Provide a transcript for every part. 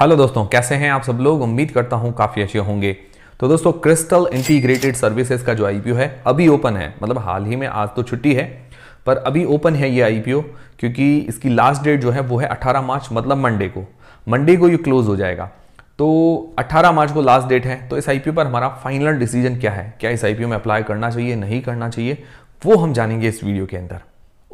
hello दोस्तों कैसे हैं आप सब लोग उम्मीद करता हूं काफ़ी अच्छे होंगे तो दोस्तों क्रिस्टल इंटीग्रेटेड सर्विसेज का जो आईपीओ है अभी ओपन है मतलब हाल ही में आज तो छुट्टी है पर अभी ओपन है ये आईपीओ क्योंकि इसकी लास्ट डेट जो है वो है 18 मार्च मतलब मंडे को मंडे को ये क्लोज हो जाएगा तो 18 मार्च को लास्ट डेट है तो इस आईपीओ पर हमारा फाइनल डिसीजन क्या है क्या इस आईपीओ में अप्लाई करना चाहिए नहीं करना चाहिए वो हम जानेंगे इस वीडियो के अंदर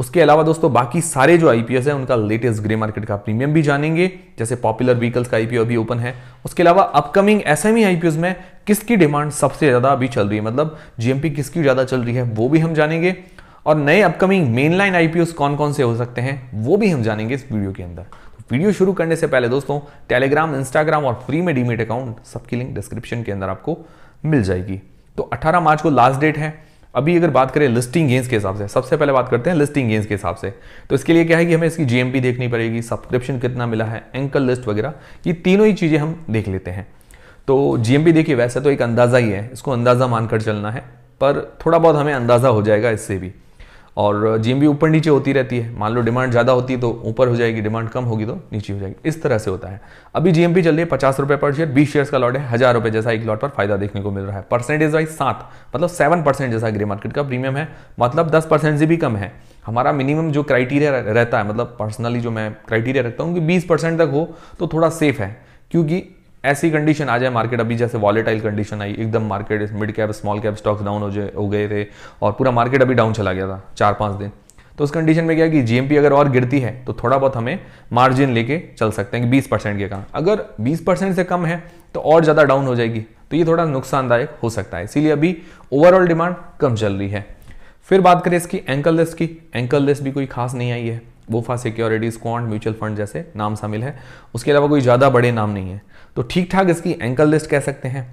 उसके अलावा दोस्तों बाकी सारे जो आईपीएस है उनका लेटेस्ट ग्रे मार्केट का प्रीमियम भी जानेंगे जैसे पॉपुलर व्हीकल्स का आईपीओ अभी ओपन है उसके अलावा अपकमिंग एसएमई आईपीओस में किसकी डिमांड सबसे ज्यादा अभी चल रही है मतलब जीएमपी किसकी ज्यादा चल रही है वो भी हम जानेंगे और नए अपकमिंग मेनलाइन आईपीओ कौन कौन से हो सकते हैं वो भी हम जानेंगे इस वीडियो के अंदर वीडियो तो शुरू करने से पहले दोस्तों टेलीग्राम इंस्टाग्राम और फ्री में डीमेट अकाउंट सबकी लिंक डिस्क्रिप्शन के अंदर आपको मिल जाएगी तो 18 मार्च को लास्ट डेट है अभी अगर बात करें लिस्टिंग गेंस के हिसाब से सबसे पहले बात करते हैं लिस्टिंग गेंस के हिसाब से तो इसके लिए क्या है कि हमें इसकी जीएमपी देखनी पड़ेगी सब्सक्रिप्शन कितना मिला है एंकल लिस्ट वगैरह ये तीनों ही चीज़ें हम देख लेते हैं तो जीएमपी देखिए वैसे तो एक अंदाज़ा ही है इसको अंदाज़ा मानकर चलना है पर थोड़ा बहुत हमें अंदाज़ा हो जाएगा इससे भी और जीएमबी ऊपर नीचे होती रहती है मान लो डिमांड ज़्यादा होती है तो ऊपर हो जाएगी डिमांड कम होगी तो नीचे हो जाएगी इस तरह से होता है अभी जीएमपी चल रही है पचास रुपये पर शेयर बीस शेयर का लॉट है हज़ार रुपये जैसा एक लॉट पर फायदा देखने को मिल रहा है परसेंटेज वाइज सात मतलब सेवन परसेंट जैसा ग्रे मार्केट का प्रीमियम है मतलब दस परसेंट से भी कम है हमारा मिनिमम जो क्राइटेरिया रहता है मतलब पर्सनली जो मैं क्राइटेरिया रखता हूँ कि बीस परसेंट तक हो तो थोड़ा सेफ है क्योंकि ऐसी कंडीशन आ जाए मार्केट अभी जैसे वॉलेटाइल कंडीशन आई एकदम market mid cap small cap stocks down हो जाए हो गए थे और पूरा मार्केट अभी डाउन चला गया था चार पाँच दिन तो उस कंडीशन में क्या कि जीएमपी अगर और गिरती है तो थोड़ा बहुत हमें मार्जिन लेके चल सकते हैं कि बीस परसेंट के काम अगर बीस परसेंट से कम है तो और ज़्यादा डाउन हो जाएगी तो ये थोड़ा नुकसानदायक हो सकता है इसीलिए अभी ओवरऑल डिमांड कम चल रही है फिर बात करें इसकी एंकल लिस्ट की एंकल लिस्ट भी कोई खास नहीं आई है वोफा सिक्योरिटीज़ क्वांट म्यूचुअल फंड जैसे नाम शामिल है उसके अलावा कोई ज़्यादा बड़े नाम नहीं है तो ठीक ठाक इसकी एंकल लिस्ट कह सकते हैं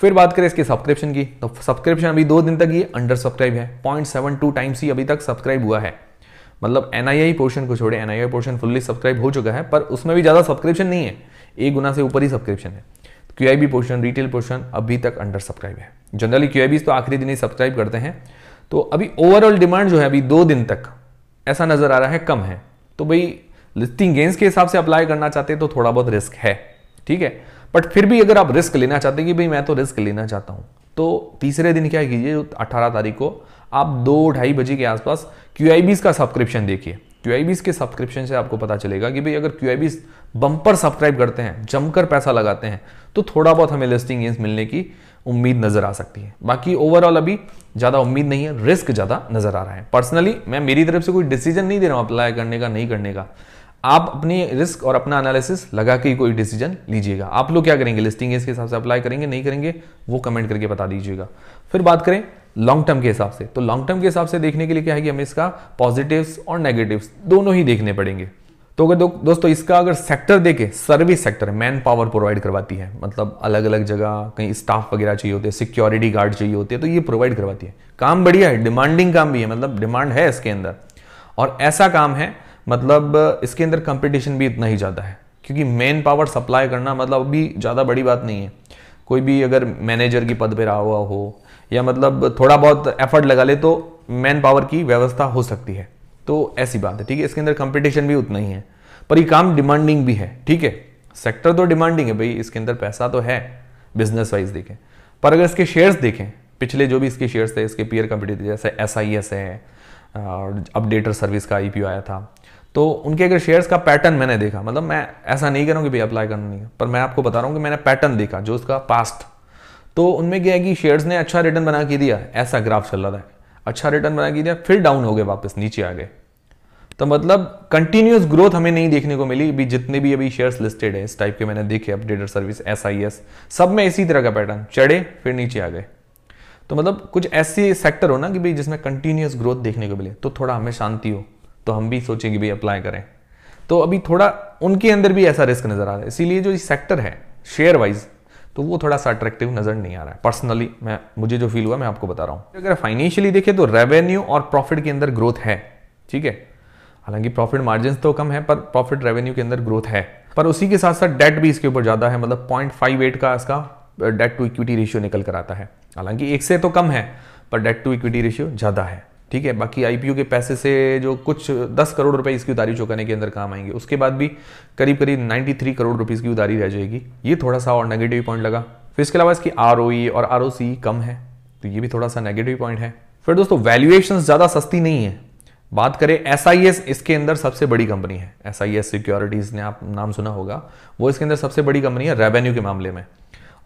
फिर बात करें इसके सब्सक्रिप्शन की तो सब्सक्रिप्शन अभी दो दिन तक ये अंडर सब्सक्राइब है पॉइंट सेवन टू टाइम्स ही अभी तक सब्सक्राइब हुआ है मतलब एनआईआई पोर्शन को छोड़े एनआईआई पोर्शन फुल्ली सब्सक्राइब हो चुका है पर उसमें भी ज़्यादा सब्सक्रिप्शन नहीं है एक गुना से ऊपर ही सब्सक्रिप्शन है Q I portion retail portion अभी तक अंडर सब्सक्राइब है जनरली क्यू तो आखिरी दिन ही सब्सक्राइब करते हैं तो अभी ओवरऑल डिमांड जो है अभी दो दिन तक ऐसा नज़र आ रहा है कम है तो भाई लिस्टिंग गेंस के हिसाब से अप्लाई करना चाहते हैं तो थोड़ा बहुत रिस्क है ठीक है बट फिर भी अगर आप रिस्क लेना चाहते हैं कि भाई मैं तो रिस्क लेना चाहता हूं तो तीसरे दिन क्या कीजिए अठारह तारीख को आप दो ढाई बजे के आसपास क्यू का सब्सक्रिप्शन देखिए क्यू के सब्सक्रिप्शन से आपको पता चलेगा कि भाई अगर क्यू बम्पर सब्सक्राइब करते हैं जमकर पैसा लगाते हैं तो थोड़ा बहुत हमें लिस्टिंग गेंस मिलने की उम्मीद नजर आ सकती है बाकी ओवरऑल अभी ज़्यादा उम्मीद नहीं है रिस्क ज़्यादा नजर आ रहा है पर्सनली मैं मेरी तरफ से कोई डिसीजन नहीं दे रहा हूं अप्लाई करने का नहीं करने का आप अपनी रिस्क और अपना एनालिसिस लगा के कोई डिसीजन लीजिएगा आप लोग क्या करेंगे लिस्टिंग के हिसाब से अप्लाई करेंगे नहीं करेंगे वो कमेंट करके बता दीजिएगा फिर बात करें लॉन्ग टर्म के हिसाब से तो लॉन्ग टर्म के हिसाब से देखने के लिए क्या है कि हमें इसका पॉजिटिव्स और नेगेटिव्स दोनों ही देखने पड़ेंगे तो अगर दो, दोस्तों इसका अगर सेक्टर देखे service sector man power provide करवाती है मतलब अलग अलग जगह कहीं स्टाफ वगैरह चाहिए होते हैं सिक्योरिटी गार्ड चाहिए होते हैं तो ये प्रोवाइड करवाती है काम बढ़िया है डिमांडिंग काम भी है मतलब डिमांड है इसके अंदर और ऐसा काम है मतलब इसके अंदर कंपटीशन भी इतना ही ज़्यादा है क्योंकि मैन पावर सप्लाई करना मतलब अभी ज़्यादा बड़ी बात नहीं है कोई भी अगर मैनेजर की पद पर रहा हुआ हो या मतलब थोड़ा बहुत एफर्ट लगा ले तो मैन पावर की व्यवस्था हो सकती है तो ऐसी बात है ठीक है इसके अंदर कंपटीशन भी उतना ही है पर ये काम डिमांडिंग भी है ठीक है सेक्टर तो डिमांडिंग है भाई इसके अंदर पैसा तो है बिजनेस वाइज देखें पर अगर इसके शेयर्स देखें पिछले जो भी इसके शेयर्स थे इसके पीयर कंपटीटर जैसे एस आई एस है और अपडेटर सर्विस का आई आया था तो उनके अगर शेयर्स का पैटर्न मैंने देखा मतलब मैं ऐसा नहीं कह रहा हूँ कि भाई अप्लाई करना नहीं पर मैं आपको बता रहा हूँ कि मैंने पैटर्न देखा जो उसका पास्ट तो उनमें क्या है कि शेयर्स ने अच्छा रिटर्न बना के दिया ऐसा ग्राफ चल रहा था अच्छा रिटर्न बना के दिया फिर डाउन हो गए वापस नीचे आ गए तो मतलब कंटिन्यूस ग्रोथ हमें नहीं देखने को मिली अभी जितने भी अभी शेयर्स लिस्टेड है इस टाइप के मैंने देखे Updater service S I S सब में इसी तरह का पैटर्न चढ़े फिर नीचे आ गए तो मतलब कुछ ऐसे सेक्टर हो ना कि भाई जिसमें कंटिन्यूस ग्रोथ देखने को मिले तो थोड़ा हमें शांति हो तो हम भी सोचें कि भाई अप्लाई करें तो अभी थोड़ा उनके अंदर भी ऐसा रिस्क नज़र आ रहा है इसीलिए जो सेक्टर है शेयर वाइज तो वो थोड़ा सा अट्रैक्टिव नज़र नहीं आ रहा है पर्सनली मैं मुझे जो फील हुआ मैं आपको बता रहा हूँ अगर फाइनेंशियली देखें तो रेवेन्यू और प्रॉफिट के अंदर ग्रोथ है ठीक है हालांकि प्रॉफिट मार्जिन तो कम है पर प्रॉफिट रेवेन्यू के अंदर ग्रोथ है पर उसी के साथ साथ डेट भी इसके ऊपर ज़्यादा है मतलब पॉइंट फाइव एट का इसका डेट टू इक्विटी रेशियो निकल कर आता है हालांकि एक से तो कम है पर डेट टू इक्विटी रेशियो ज़्यादा है ठीक है बाकी आईपीओ के पैसे से जो कुछ दस करोड़ रुपए इसकी उधारी चुकाने के अंदर काम आएंगे उसके बाद भी करीब करीब 93 करोड़ रुपीज़ की उधारी रह जाएगी ये थोड़ा सा और नेगेटिव पॉइंट लगा फिर इसके अलावा इसकी आर e और आर कम है तो ये भी थोड़ा सा नेगेटिव पॉइंट है फिर दोस्तों वैल्यूएशन ज़्यादा सस्ती नहीं है बात करें एस आई एस इसके अंदर सबसे बड़ी कंपनी है एस आई एस सिक्योरिटीज ने आप नाम सुना होगा वो इसके अंदर सबसे बड़ी कंपनी है रेवेन्यू के मामले में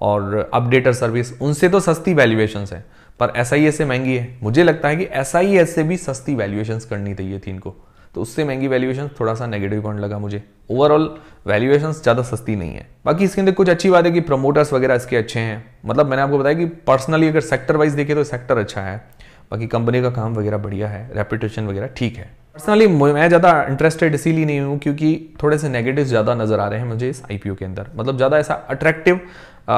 और अपडेटर सर्विस उनसे तो सस्ती वैल्यूएशन है पर एस आई एस से महंगी है मुझे लगता है कि एस आई एस से भी सस्ती वैल्यूएशन करनी चाहिए थी इनको तो उससे महंगी वैल्यूएशन थोड़ा सा नेगेटिव पॉइंट लगा मुझे ओवरऑल वैल्यूएशन ज़्यादा सस्ती नहीं है बाकी इसके अंदर कुछ अच्छी बात है कि प्रमोटर्स वगैरह इसके अच्छे हैं मतलब मैंने आपको बताया कि पर्सनली अगर सेक्टर वाइज देखें तो सेक्टर अच्छा है बाकी कंपनी का काम वगैरह बढ़िया है रेपुटेशन वगैरह ठीक है पर्सनली मैं ज़्यादा इंटरेस्टेड इसीलिए नहीं हूँ क्योंकि थोड़े से नेगेटिव ज़्यादा नज़र आ रहे हैं मुझे इस आई के अंदर मतलब ज़्यादा ऐसा अट्रैक्टिव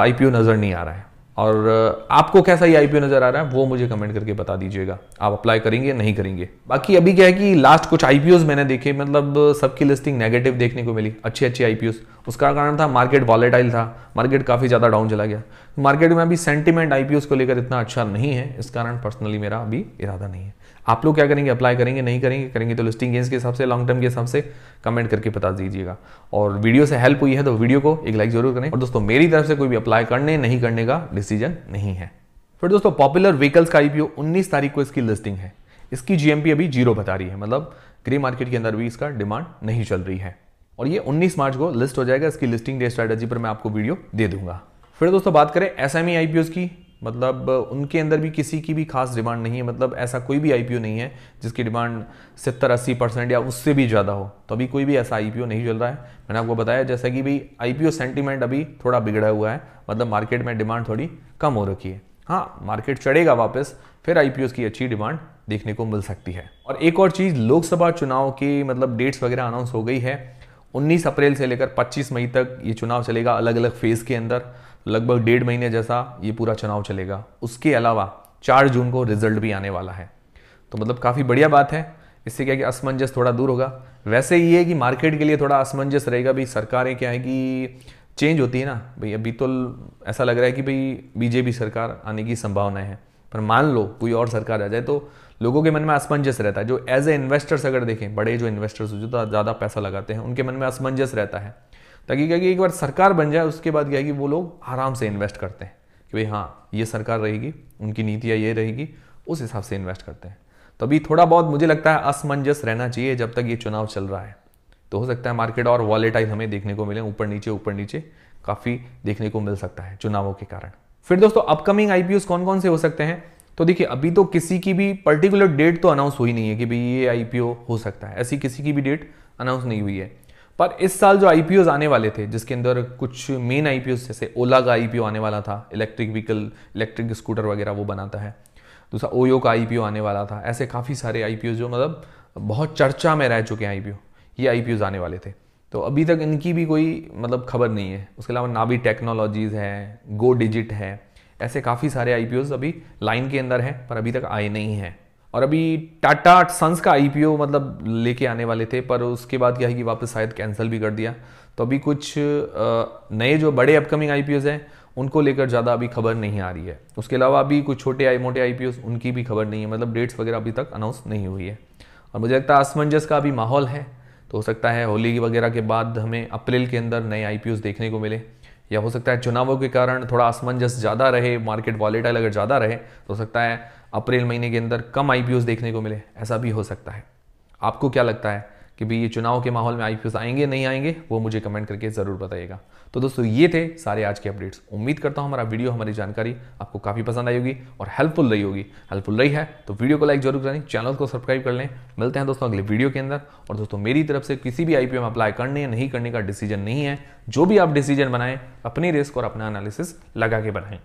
आई नज़र नहीं आ रहा है और आपको कैसा ये आईपीओ नज़र आ रहा है वो मुझे कमेंट करके बता दीजिएगा आप अप्लाई करेंगे नहीं करेंगे बाकी अभी क्या है कि लास्ट कुछ आई मैंने देखे मतलब सबकी लिस्टिंग नेगेटिव देखने को मिली अच्छी अच्छी आई उसका कारण था मार्केट वॉलेटाइल था मार्केट काफ़ी ज़्यादा डाउन चला गया मार्केट में अभी सेंटिमेंट आई को लेकर इतना अच्छा नहीं है इस कारण पर्सनली मेरा अभी इरादा नहीं है आप लोग क्या करेंगे अप्लाई करेंगे नहीं करेंगे करेंगे तो लिस्टिंग गेंस के हिसाब से लॉन्ग टर्म के हिसाब से कमेंट करके बता दीजिएगा और वीडियो से हेल्प हुई है तो वीडियो को एक लाइक जरूर करें और दोस्तों मेरी तरफ से कोई भी अप्लाई करने नहीं करने का डिसीजन नहीं है फिर दोस्तों पॉपुलर व्हीकल्स का आईपीओ उन्नीस तारीख को इसकी लिस्टिंग है इसकी जीएमपी अभी जीरो बता रही है मतलब ग्रे मार्केट के अंदर भी इसका डिमांड नहीं चल रही है और ये 19 मार्च को लिस्ट हो जाएगा इसकी लिस्टिंग डे स्ट्रेटजी पर मैं आपको वीडियो दे दूंगा फिर दोस्तों बात करें एस एम e की मतलब उनके अंदर भी किसी की भी खास डिमांड नहीं है मतलब ऐसा कोई भी आईपीओ नहीं है जिसकी डिमांड सत्तर अस्सी परसेंट या उससे भी ज़्यादा हो तो अभी कोई भी ऐसा आईपीओ नहीं चल रहा है मैंने आपको बताया जैसा कि भाई आईपीओ सेंटीमेंट अभी थोड़ा बिगड़ा हुआ है मतलब मार्केट में डिमांड थोड़ी कम हो रखी है हाँ मार्केट चढ़ेगा वापस फिर आई की अच्छी डिमांड देखने को मिल सकती है और एक और चीज़ लोकसभा चुनाव की मतलब डेट्स वगैरह अनाउंस हो गई है 19 अप्रैल से लेकर 25 मई तक ये चुनाव चलेगा अलग अलग फेज के अंदर लगभग डेढ़ महीने जैसा ये पूरा चुनाव चलेगा उसके अलावा चार जून को रिजल्ट भी आने वाला है तो मतलब काफ़ी बढ़िया बात है इससे क्या कि असमंजस थोड़ा दूर होगा वैसे ये है कि मार्केट के लिए थोड़ा असमंजस रहेगा भाई सरकारें क्या है कि चेंज होती है ना भाई अभी तो ऐसा लग रहा है कि भाई बीजेपी सरकार आने की संभावनाएं हैं पर मान लो कोई और सरकार आ जाए तो लोगों के मन में असमंजस रहता है जो एज ए इन्वेस्टर्स अगर देखें बड़े जो इन्वेस्टर्स जो तो ज़्यादा पैसा लगाते हैं उनके मन में असमंजस रहता है ताकि क्या कि एक बार सरकार बन जाए उसके बाद क्या है कि वो लोग आराम से इन्वेस्ट करते हैं कि भाई हाँ ये सरकार रहेगी उनकी नीतियाँ ये रहेगी उस हिसाब से इन्वेस्ट करते हैं तो अभी थोड़ा बहुत मुझे लगता है असमंजस रहना चाहिए जब तक ये चुनाव चल रहा है तो हो सकता है मार्केट और वॉलेटाइल हमें देखने को मिले ऊपर नीचे ऊपर नीचे काफ़ी देखने को मिल सकता है चुनावों के कारण फिर दोस्तों अपकमिंग आईपीओस कौन कौन से हो सकते हैं तो देखिए अभी तो किसी की भी पर्टिकुलर डेट तो अनाउंस हुई नहीं है कि भाई ये आईपीओ हो सकता है ऐसी किसी की भी डेट अनाउंस नहीं हुई है पर इस साल जो आईपीओ आने वाले थे जिसके अंदर कुछ मेन आईपीओ जैसे ओला का आईपीओ आने वाला था इलेक्ट्रिक व्हीकल इलेक्ट्रिक स्कूटर वगैरह वो बनाता है दूसरा ओयो का आईपीओ आने वाला था ऐसे काफ़ी सारे आईपीओ जो मतलब बहुत चर्चा में रह चुके हैं आईपीओ ये आईपीओ आने वाले थे तो अभी तक इनकी भी कोई मतलब खबर नहीं है उसके अलावा नावी टेक्नोलॉजीज़ हैं गो डिजिट है ऐसे काफ़ी सारे आई अभी लाइन के अंदर हैं पर अभी तक आए नहीं हैं और अभी टाटा सन्स का आई मतलब लेके आने वाले थे पर उसके बाद क्या है कि वापस शायद कैंसिल भी कर दिया तो अभी कुछ नए जो बड़े अपकमिंग आई हैं उनको लेकर ज़्यादा अभी खबर नहीं आ रही है उसके अलावा अभी कुछ छोटे आई मोटे आई उनकी भी खबर नहीं है मतलब डेट्स वगैरह अभी तक अनाउंस नहीं हुई है और मुझे लगता है असमंजस का अभी माहौल है तो हो सकता है होली वगैरह के बाद हमें अप्रैल के अंदर नए आई देखने को मिले या हो सकता है चुनावों के कारण थोड़ा असमंजस ज़्यादा रहे मार्केट वॉलेटाइल अगर ज़्यादा रहे तो हो सकता है अप्रैल महीने के अंदर कम आई देखने को मिले ऐसा भी हो सकता है आपको क्या लगता है कि भाई ये चुनाव के माहौल में आई आएंगे नहीं आएंगे वो मुझे कमेंट करके ज़रूर बताइएगा तो दोस्तों ये थे सारे आज के अपडेट्स उम्मीद करता हूँ हमारा वीडियो हमारी जानकारी आपको काफ़ी पसंद आई होगी और हेल्पफुल रही होगी हेल्पफुल रही है तो वीडियो को लाइक जरूर करें चैनल को सब्सक्राइब कर लें मिलते हैं दोस्तों अगले वीडियो के अंदर और दोस्तों मेरी तरफ से किसी भी आई में अप्लाई करने या नहीं करने का डिसीजन नहीं है जो भी आप डिसीजन बनाएं अपनी रिस्क और अपना एनालिसिस लगा के बनाएं